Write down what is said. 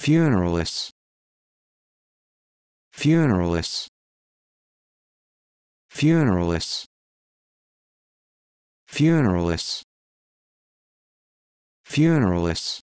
funeralists funeralists funeralists funeralists funeralists